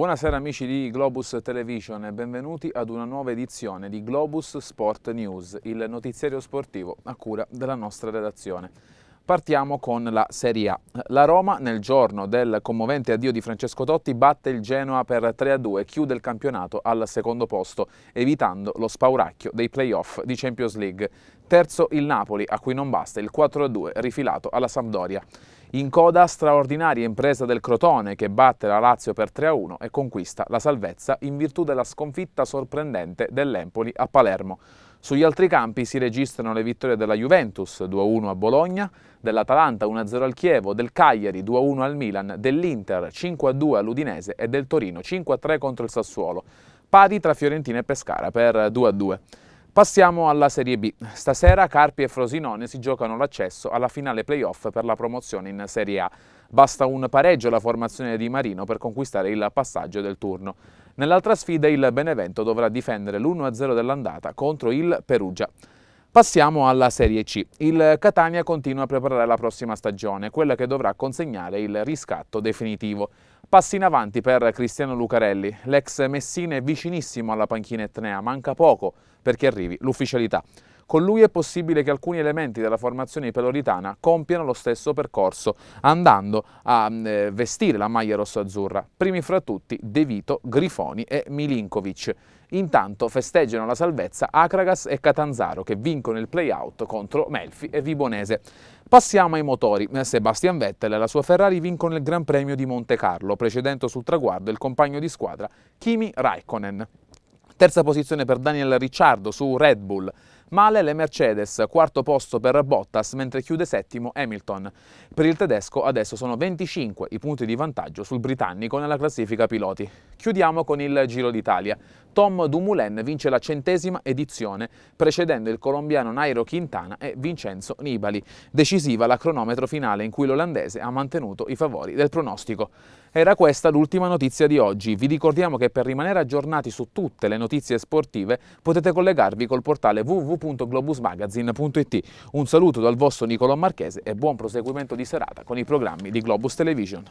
Buonasera amici di Globus Television e benvenuti ad una nuova edizione di Globus Sport News, il notiziario sportivo a cura della nostra redazione. Partiamo con la Serie A. La Roma nel giorno del commovente addio di Francesco Totti batte il Genoa per 3-2 chiude il campionato al secondo posto, evitando lo spauracchio dei playoff di Champions League. Terzo il Napoli, a cui non basta il 4-2 rifilato alla Sampdoria. In coda straordinaria impresa del Crotone che batte la Lazio per 3-1 e conquista la salvezza in virtù della sconfitta sorprendente dell'Empoli a Palermo. Sugli altri campi si registrano le vittorie della Juventus 2-1 a Bologna, dell'Atalanta 1-0 al Chievo, del Cagliari 2-1 al Milan, dell'Inter 5-2 all'Udinese e del Torino 5-3 contro il Sassuolo. Pari tra Fiorentina e Pescara per 2-2. Passiamo alla Serie B. Stasera Carpi e Frosinone si giocano l'accesso alla finale playoff per la promozione in Serie A. Basta un pareggio alla formazione di Marino per conquistare il passaggio del turno. Nell'altra sfida il Benevento dovrà difendere l'1-0 dell'andata contro il Perugia. Passiamo alla Serie C. Il Catania continua a preparare la prossima stagione, quella che dovrà consegnare il riscatto definitivo. Passi in avanti per Cristiano Lucarelli. L'ex Messina è vicinissimo alla panchina etnea, manca poco perché arrivi l'ufficialità. Con lui è possibile che alcuni elementi della formazione peloritana compiano lo stesso percorso, andando a mm, eh, vestire la maglia rosso-azzurra, primi fra tutti De Vito, Grifoni e Milinkovic. Intanto festeggiano la salvezza Akragas e Catanzaro che vincono il play-out contro Melfi e Vibonese. Passiamo ai motori. Eh, Sebastian Vettel e la sua Ferrari vincono il Gran Premio di Monte Carlo, precedendo sul traguardo il compagno di squadra Kimi Raikkonen. Terza posizione per Daniel Ricciardo su Red Bull. Male le Mercedes, quarto posto per Bottas, mentre chiude settimo Hamilton. Per il tedesco adesso sono 25 i punti di vantaggio sul britannico nella classifica piloti. Chiudiamo con il Giro d'Italia. Tom Dumoulin vince la centesima edizione, precedendo il colombiano Nairo Quintana e Vincenzo Nibali. Decisiva la cronometro finale in cui l'olandese ha mantenuto i favori del pronostico. Era questa l'ultima notizia di oggi. Vi ricordiamo che per rimanere aggiornati su tutte le notizie sportive potete collegarvi col portale www www.globusmagazine.it. Un saluto dal vostro Nicolò Marchese e buon proseguimento di serata con i programmi di Globus Television.